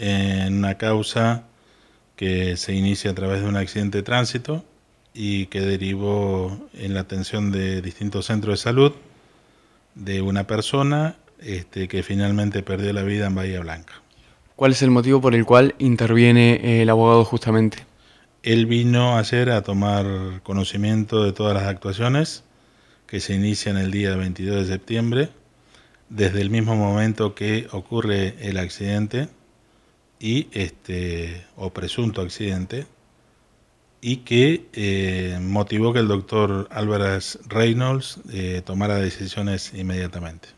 en una causa que se inicia a través de un accidente de tránsito y que derivó en la atención de distintos centros de salud de una persona este, que finalmente perdió la vida en Bahía Blanca. ¿Cuál es el motivo por el cual interviene eh, el abogado justamente? Él vino ayer a tomar conocimiento de todas las actuaciones que se inician el día 22 de septiembre, desde el mismo momento que ocurre el accidente y este, o presunto accidente, y que eh, motivó que el doctor Álvarez Reynolds eh, tomara decisiones inmediatamente.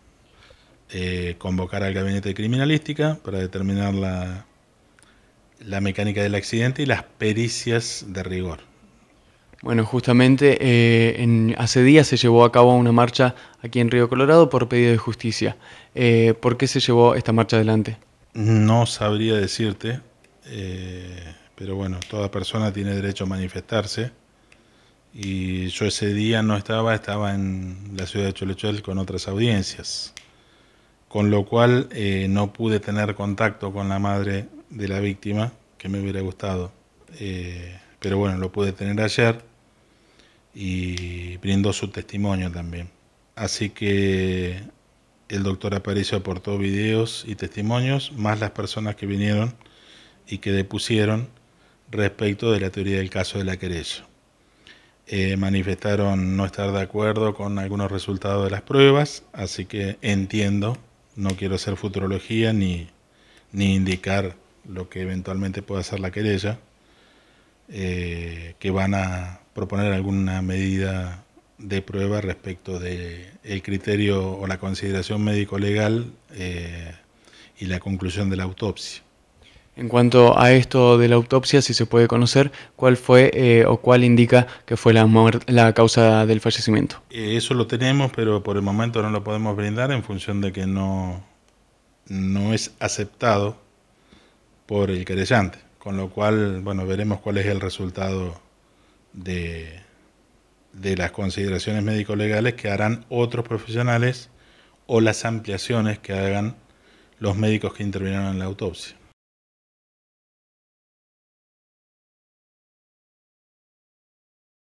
Eh, convocar al gabinete de criminalística para determinar la, la, mecánica del accidente y las pericias de rigor. Bueno, justamente en, hace días se llevó a cabo una marcha aquí en Río Colorado por pedido de justicia. ¿Por qué se llevó esta marcha adelante? No sabría decirte, eh, pero bueno, toda persona tiene derecho a manifestarse. Y yo ese día no estaba, estaba en la ciudad de Cholechuel con otras audiencias. Con lo cual eh, no pude tener contacto con la madre de la víctima, que me hubiera gustado. Eh, pero bueno, lo pude tener ayer y brindó su testimonio también. Así que el doctor Aparicio aportó videos y testimonios, más las personas que vinieron y que depusieron respecto de la teoría del caso de la querella. Eh, manifestaron no estar de acuerdo con algunos resultados de las pruebas, así que entiendo, no quiero hacer futurología ni, indicar lo que eventualmente pueda hacer la querella, eh, que van a proponer alguna medida de prueba respecto del criterio o la consideración médico legal eh, y la conclusión de la autopsia. En cuanto a esto de la autopsia, si se puede conocer cuál fue eh, o cuál indica que fue la, la causa del fallecimiento. Eh, eso lo tenemos, pero por el momento no lo podemos brindar en función de que no, no es aceptado por el querellante, con lo cual, bueno, veremos cuál es el resultado de, de las consideraciones médico-legales que harán otros profesionales o las ampliaciones que hagan los médicos que intervinieron en la autopsia.